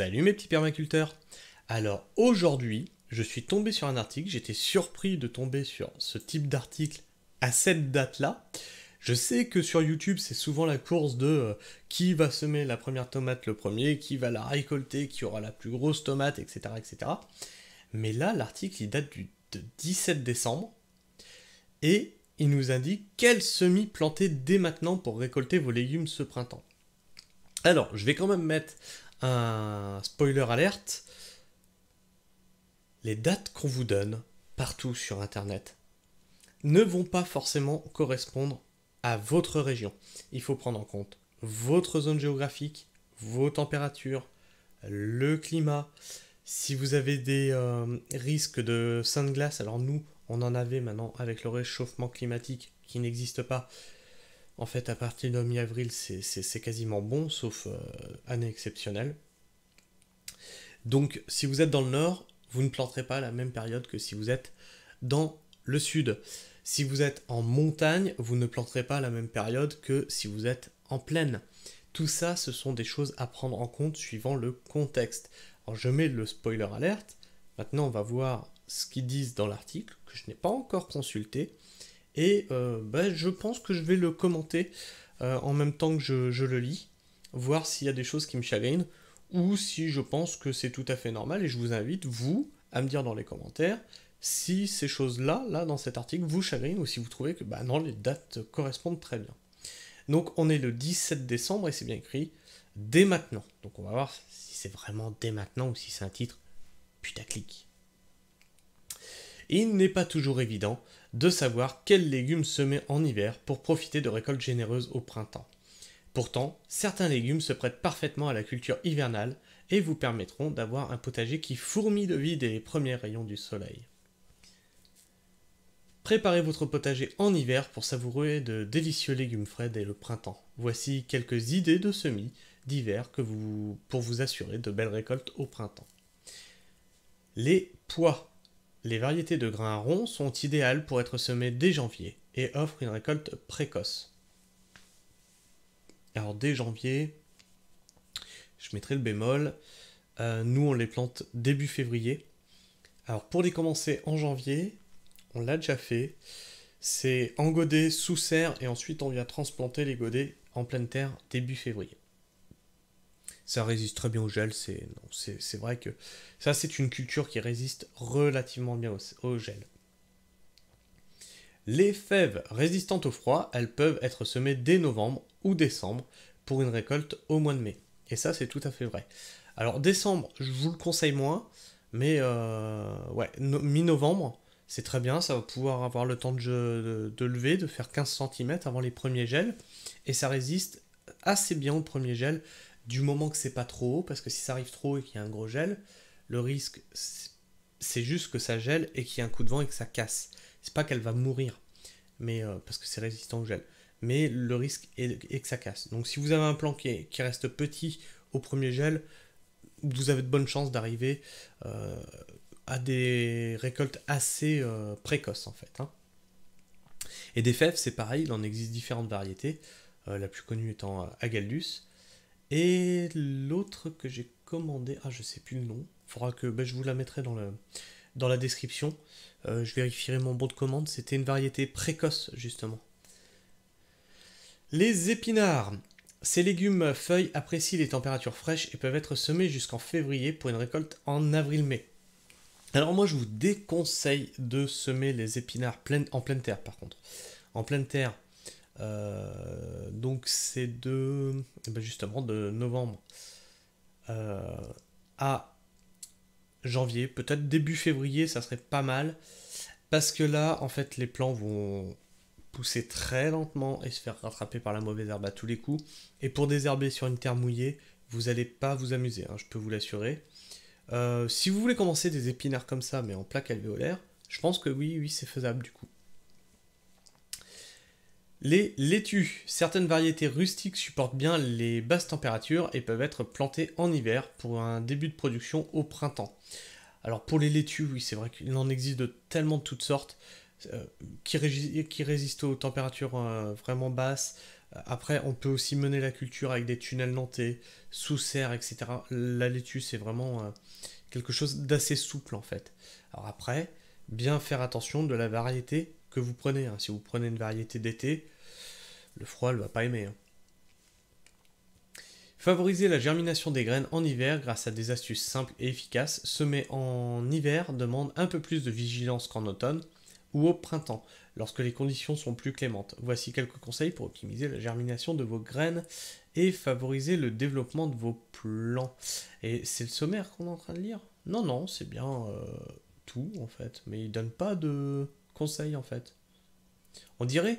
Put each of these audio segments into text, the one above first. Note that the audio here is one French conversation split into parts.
Salut mes petits permaculteurs Alors aujourd'hui, je suis tombé sur un article, j'étais surpris de tomber sur ce type d'article à cette date-là. Je sais que sur YouTube, c'est souvent la course de euh, qui va semer la première tomate le premier, qui va la récolter, qui aura la plus grosse tomate, etc. etc. Mais là, l'article, il date du 17 décembre et il nous indique quel semis planter dès maintenant pour récolter vos légumes ce printemps. Alors, je vais quand même mettre un spoiler alerte, les dates qu'on vous donne partout sur Internet ne vont pas forcément correspondre à votre région. Il faut prendre en compte votre zone géographique, vos températures, le climat. Si vous avez des euh, risques de sein de glace, alors nous, on en avait maintenant avec le réchauffement climatique qui n'existe pas, en fait, à partir de mi-avril, c'est quasiment bon, sauf euh, année exceptionnelle. Donc, si vous êtes dans le nord, vous ne planterez pas la même période que si vous êtes dans le sud. Si vous êtes en montagne, vous ne planterez pas la même période que si vous êtes en plaine. Tout ça, ce sont des choses à prendre en compte suivant le contexte. Alors, je mets le spoiler alerte. Maintenant, on va voir ce qu'ils disent dans l'article, que je n'ai pas encore consulté. Et euh, bah, je pense que je vais le commenter euh, en même temps que je, le lis, voir s'il y a des choses qui me chagrinent, ou si je pense que c'est tout à fait normal, et je vous invite, vous, à me dire dans les commentaires si ces choses-là, là, dans cet article, vous chagrinent, ou si vous trouvez que, bah non, les dates correspondent très bien. Donc on est le 17 décembre, et c'est bien écrit dès maintenant. Donc on va voir si c'est vraiment dès maintenant, ou si c'est un titre putaclic il n'est pas toujours évident de savoir quels légumes semer en hiver pour profiter de récoltes généreuses au printemps. Pourtant, certains légumes se prêtent parfaitement à la culture hivernale et vous permettront d'avoir un potager qui fourmille de vie dès les premiers rayons du soleil. Préparez votre potager en hiver pour savourer de délicieux légumes frais dès le printemps. Voici quelques idées de semis d'hiver vous, pour vous assurer de belles récoltes au printemps. Les pois les variétés de grains ronds sont idéales pour être semées dès janvier et offrent une récolte précoce. Alors dès janvier, je mettrai le bémol. Euh, nous, on les plante début février. Alors pour les commencer en janvier, on l'a déjà fait. C'est en sous serre et ensuite on vient transplanter les godets en pleine terre début février ça résiste très bien au gel. C'est, non, c'est, vrai que ça, c'est une culture qui résiste relativement bien au, gel. Les fèves résistantes au froid, elles peuvent être semées dès novembre ou décembre pour une récolte au mois de mai. Et ça, c'est tout à fait vrai. Alors, décembre, je vous le conseille moins, mais euh, ouais, mi-novembre, c'est très bien, ça va pouvoir avoir le temps de, de, lever, de faire 15 cm avant les premiers gels, et ça résiste assez bien au premier gel, du moment que c'est pas trop haut, parce que si ça arrive trop haut et qu'il y a un gros gel, le risque c'est juste que ça gèle et qu'il y a un coup de vent et que ça casse. C'est pas qu'elle va mourir, mais euh, parce que c'est résistant au gel. Mais le risque est, que ça casse. Donc si vous avez un plan qui, reste petit au premier gel, vous avez de bonnes chances d'arriver euh, à des récoltes assez euh, précoces en fait. Hein. Et des fèves, c'est pareil, il en existe différentes variétés. la plus connue étant Agaldus. Et l'autre que j'ai commandé, ah je sais plus le nom, faudra que ben, je vous la mettrai dans, dans la description. Euh, je vérifierai mon bon de commande, c'était une variété précoce justement. Les épinards. Ces légumes feuilles apprécient les températures fraîches et peuvent être semés jusqu'en février pour une récolte en avril-mai. Alors moi je vous déconseille de semer les épinards en pleine terre par contre. En pleine terre, euh, donc c'est de eh ben, justement de novembre euh, à janvier, peut-être début février, ça serait pas mal. Parce que là, en fait, les plants vont pousser très lentement et se faire rattraper par la mauvaise herbe à tous les coups. Et pour désherber sur une terre mouillée, vous n'allez pas vous amuser, hein, je peux vous l'assurer. Euh, si vous voulez commencer des épinards comme ça, mais en plaque alvéolaire, je pense que oui, oui, c'est faisable du coup. Les laitues. Certaines variétés rustiques supportent bien les basses températures et peuvent être plantées en hiver pour un début de production au printemps. Alors pour les laitues, oui, c'est vrai qu'il en existe de tellement de toutes sortes euh, qui, résistent aux températures euh, vraiment basses. Après, on peut aussi mener la culture avec des tunnels nantais, sous serre, etc. La laitue, c'est vraiment euh, quelque chose d'assez souple en fait. Alors après, bien faire attention de la variété que vous prenez. Hein. Si vous prenez une variété d'été, le froid ne va pas aimer. Hein. Favoriser la germination des graines en hiver grâce à des astuces simples et efficaces. Semer en hiver demande un peu plus de vigilance qu'en automne ou au printemps, lorsque les conditions sont plus clémentes. Voici quelques conseils pour optimiser la germination de vos graines et favoriser le développement de vos plants. Et c'est le sommaire qu'on est en train de lire Non, non, c'est bien euh, tout en fait, mais il donne pas de conseils, en fait. On dirait,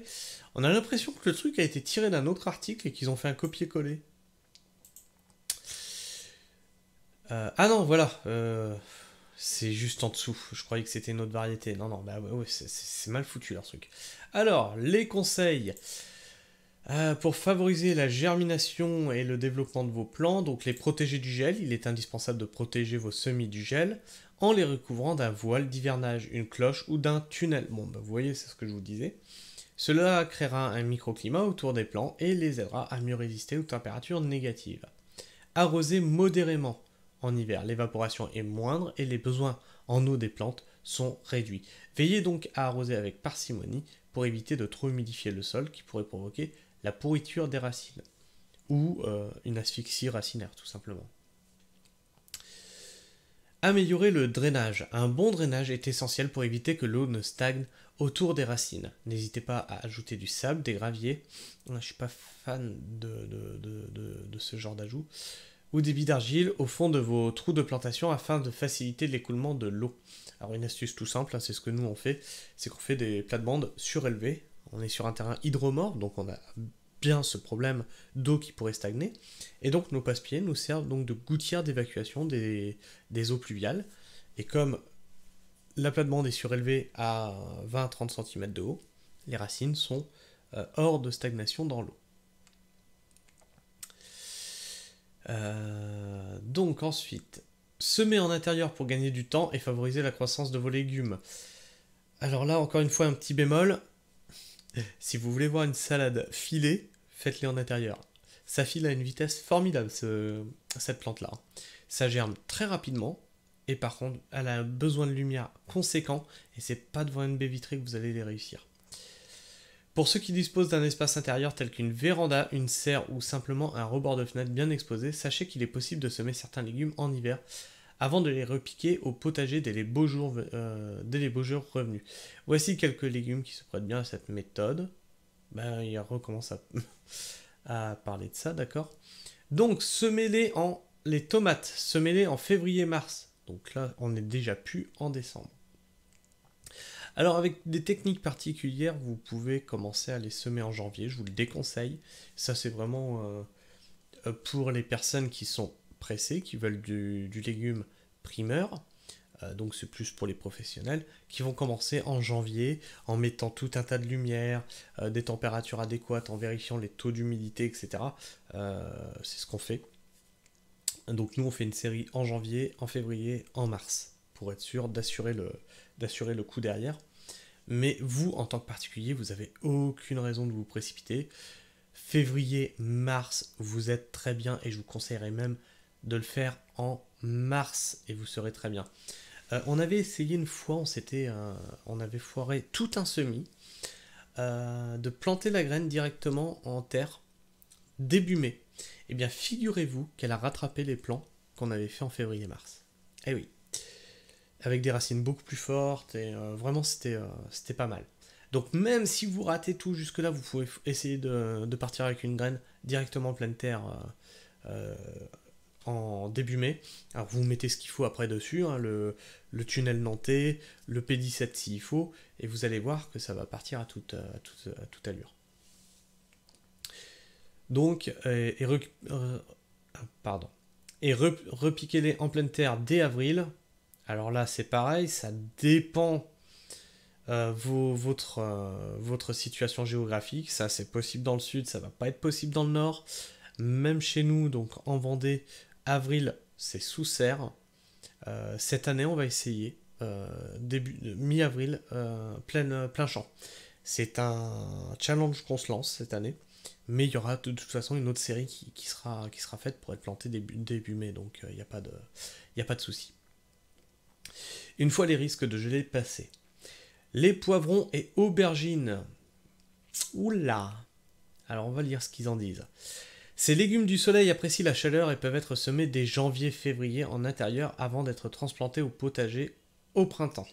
on a l'impression que le truc a été tiré d'un autre article et qu'ils ont fait un copier-coller. Euh, ah non, voilà, euh, c'est juste en dessous. Je croyais que c'était une autre variété. Non, non, bah ouais, ouais c'est mal foutu leur truc. Alors, les conseils. Euh, pour favoriser la germination et le développement de vos plants, donc les protéger du gel, il est indispensable de protéger vos semis du gel en les recouvrant d'un voile d'hivernage, une cloche ou d'un tunnel. Bah, vous voyez, c'est ce que je vous disais. Cela créera un microclimat autour des plants et les aidera à mieux résister aux températures négatives. Arroser modérément en hiver, l'évaporation est moindre et les besoins en eau des plantes sont réduits. Veillez donc à arroser avec parcimonie pour éviter de trop humidifier le sol qui pourrait provoquer la pourriture des racines ou euh, une asphyxie racinaire tout simplement. Améliorer le drainage. Un bon drainage est essentiel pour éviter que l'eau ne stagne autour des racines. N'hésitez pas à ajouter du sable, des graviers. Ah, je ne suis pas fan de, de, de ce genre d'ajout. Ou des billes d'argile au fond de vos trous de plantation afin de faciliter l'écoulement de l'eau. Alors une astuce tout simple, hein, c'est ce que nous on fait, c'est qu'on fait des plates-bandes surélevées on est sur un terrain hydromorphe, donc on a bien ce problème d'eau qui pourrait stagner. Et donc nos passe-pieds nous servent donc de gouttière d'évacuation des, eaux pluviales. Et comme la est surélevée à 20-30 cm de haut, les racines sont euh, hors de stagnation dans l'eau. Euh, donc ensuite, semer en intérieur pour gagner du temps et favoriser la croissance de vos légumes. Alors là, encore une fois, un petit bémol, si vous voulez voir une salade filée, faites-les en intérieur. Ça file à une vitesse formidable, ce, cette plante-là. Ça germe très rapidement, et par contre, elle a besoin de lumière conséquent, et c'est pas devant une baie vitrée que vous allez les réussir. Pour ceux qui disposent d'un espace intérieur tel qu'une véranda, une serre ou simplement un rebord de fenêtre bien exposé, sachez qu'il est possible de semer certains légumes en hiver avant de les repiquer au potager dès les beaux jours, euh, les beaux revenus. Voici quelques légumes qui se prêtent bien à cette méthode. Ben, il recommence à, parler de ça, d'accord Donc, semez-les en... Les tomates, semez-les en février-mars. Donc là, on est déjà plus en décembre. Alors avec des techniques particulières, vous pouvez commencer à les semer en janvier, je vous le déconseille. Ça c'est vraiment euh, euh, pour les personnes qui sont pressés, qui veulent du, légume primeur, euh, donc c'est plus pour les professionnels, qui vont commencer en janvier en mettant tout un tas de lumière, euh, des températures adéquates, en vérifiant les taux d'humidité, etc. Euh, c'est ce qu'on fait. Donc nous, on fait une série en janvier, en février, en mars, pour être sûr d'assurer le, d'assurer le coup derrière. Mais vous, en tant que particulier, vous n'avez aucune raison de vous précipiter. Février, mars, vous êtes très bien et je vous conseillerais même de le faire en mars et vous serez très bien. Euh, on avait essayé une fois, on, s'était, euh, on avait foiré tout un semis, euh, de planter la graine directement en terre début mai. Eh bien, figurez-vous qu'elle a rattrapé les plants qu'on avait fait en février-mars. Eh oui, avec des racines beaucoup plus fortes et vraiment c'était, c'était pas mal. Donc même si vous ratez tout jusque-là, vous pouvez essayer de, de partir avec une graine directement en pleine terre en début mai. Alors vous mettez ce qu'il faut après dessus, hein, le, tunnel nantais, le P17 s'il faut, et vous allez voir que ça va partir à toute, allure. Donc, euh, et, euh, ah, pardon. Et repiquez-les en pleine terre dès avril. Alors là, c'est pareil, ça dépend euh, vos, votre, votre situation géographique. Ça, c'est possible dans le sud, ça va pas être possible dans le nord. Même chez nous, donc en Vendée, Avril, c'est sous serre. Euh, cette année, on va essayer euh, début mi-avril, euh, plein, plein champ. C'est un challenge qu'on se lance cette année, mais il y aura de, toute façon une autre série qui, sera, qui sera faite pour être plantée début, début mai, donc il n'y a pas de, y a pas de souci. Une fois les risques de gelée passés, les poivrons et aubergines. Oula Alors on va lire ce qu'ils en disent. Ces légumes du soleil apprécient la chaleur et peuvent être semés dès janvier-février en intérieur avant d'être transplantés au potager au printemps.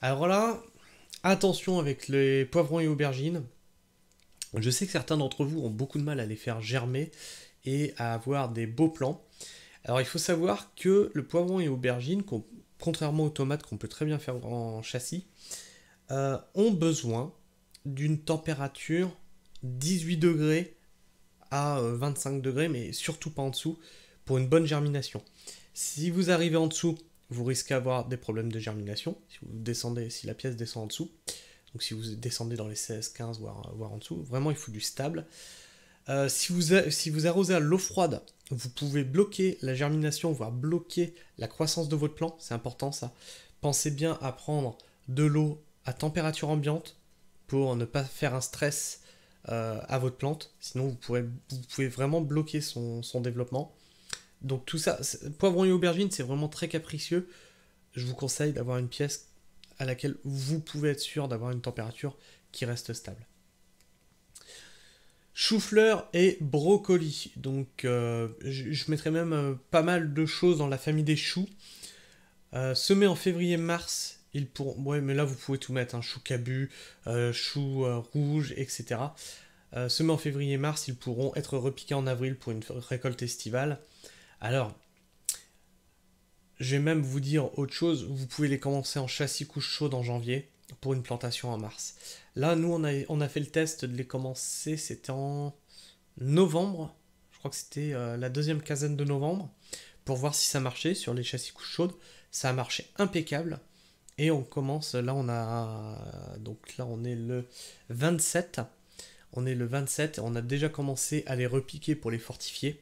Alors là, attention avec les poivrons et aubergines. Je sais que certains d'entre vous ont beaucoup de mal à les faire germer et à avoir des beaux plants. Alors il faut savoir que le poivron et aubergine, contrairement aux tomates qu'on peut très bien faire en châssis, euh, ont besoin d'une température 18 degrés à 25 euh, degrés, mais surtout pas en dessous, pour une bonne germination. Si vous arrivez en dessous, vous risquez d'avoir des problèmes de germination, si vous descendez, si la pièce descend en dessous. Donc si vous descendez dans les 16, 15, voire, voire en dessous, vraiment il faut du stable. Euh, si, vous si vous arrosez à l'eau froide, vous pouvez bloquer la germination, voire bloquer la croissance de votre plant, c'est important ça. Pensez bien à prendre de l'eau à température ambiante pour ne pas faire un stress euh, à votre plante, sinon vous, pouvez vous pouvez vraiment bloquer son, développement. Donc tout ça, poivron et aubergine, c'est vraiment très capricieux. Je vous conseille d'avoir une pièce à laquelle vous pouvez être sûr d'avoir une température qui reste stable. Chou-fleur et brocoli. Donc euh, je, mettrai même euh, pas mal de choses dans la famille des choux. semé en février-mars, ils Ouais, mais là, vous pouvez tout mettre. un hein. chou cabu, euh, chou euh, rouge, etc. Euh, semés en février-mars, ils pourront être repiqués en avril pour une récolte estivale. Alors, je vais même vous dire autre chose. Vous pouvez les commencer en châssis couche chaude en janvier pour une plantation en mars. Là, nous, on a, on a fait le test de les commencer. C'était en novembre. Je crois que c'était euh, la deuxième quinzaine de novembre pour voir si ça marchait sur les châssis couche chaude. Ça a marché impeccable. Et on commence, là on a, donc là on est le 27, on est le 27, on a déjà commencé à les repiquer pour les fortifier,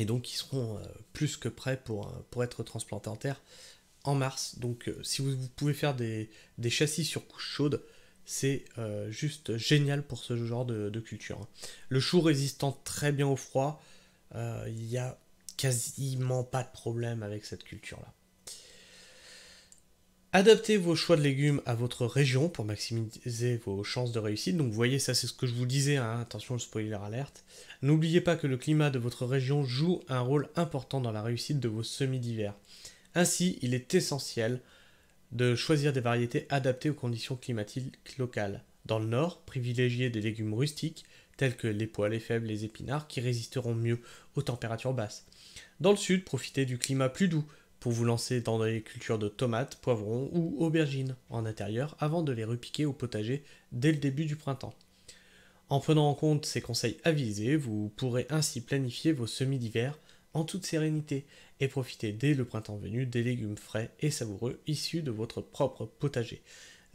et donc ils seront euh, plus que prêts pour, euh, pour être transplantés en terre en mars. Donc euh, si vous, pouvez faire des, châssis sur couche chaude, c'est juste génial pour ce genre de, culture. Hein. Le chou résistant très bien au froid, il n'y a quasiment pas de problème avec cette culture-là. Adaptez vos choix de légumes à votre région pour maximiser vos chances de réussite. Donc vous voyez, ça c'est ce que je vous disais, hein. attention le spoiler alerte. N'oubliez pas que le climat de votre région joue un rôle important dans la réussite de vos semis d'hiver. Ainsi, il est essentiel de choisir des variétés adaptées aux conditions climatiques locales. Dans le nord, privilégiez des légumes rustiques tels que les poils, les faibles, les épinards qui résisteront mieux aux températures basses. Dans le sud, profitez du climat plus doux pour vous lancer dans les cultures de tomates, poivrons ou aubergines en intérieur avant de les repiquer au potager dès le début du printemps. En prenant en compte ces conseils avisés, vous pourrez ainsi planifier vos semis d'hiver en toute sérénité et profiter dès le printemps venu des légumes frais et savoureux issus de votre propre potager.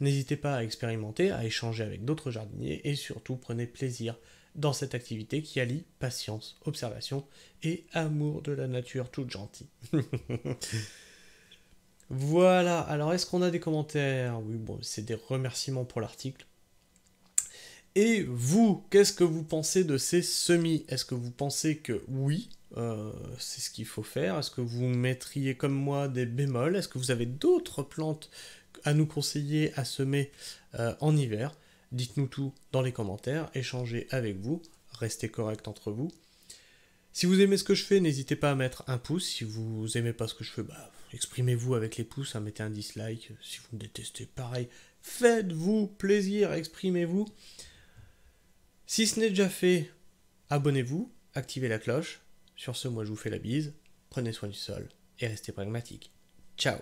N'hésitez pas à expérimenter, à échanger avec d'autres jardiniers et surtout prenez plaisir dans cette activité qui allie patience, observation et amour de la nature toute gentille. voilà, alors est-ce qu'on a des commentaires Oui, bon, c'est des remerciements pour l'article. Et vous, qu'est-ce que vous pensez de ces semis Est-ce que vous pensez que oui, euh, c'est ce qu'il faut faire Est-ce que vous mettriez comme moi des bémols Est-ce que vous avez d'autres plantes à nous conseiller à semer euh, en hiver Dites-nous tout dans les commentaires, échangez avec vous, restez correct entre vous. Si vous aimez ce que je fais, n'hésitez pas à mettre un pouce. Si vous aimez pas ce que je fais, bah, exprimez-vous avec les pouces, hein, mettez un dislike. Si vous me détestez, pareil, faites-vous plaisir, exprimez-vous. Si ce n'est déjà fait, abonnez-vous, activez la cloche. Sur ce, moi je vous fais la bise, prenez soin du sol et restez pragmatique. Ciao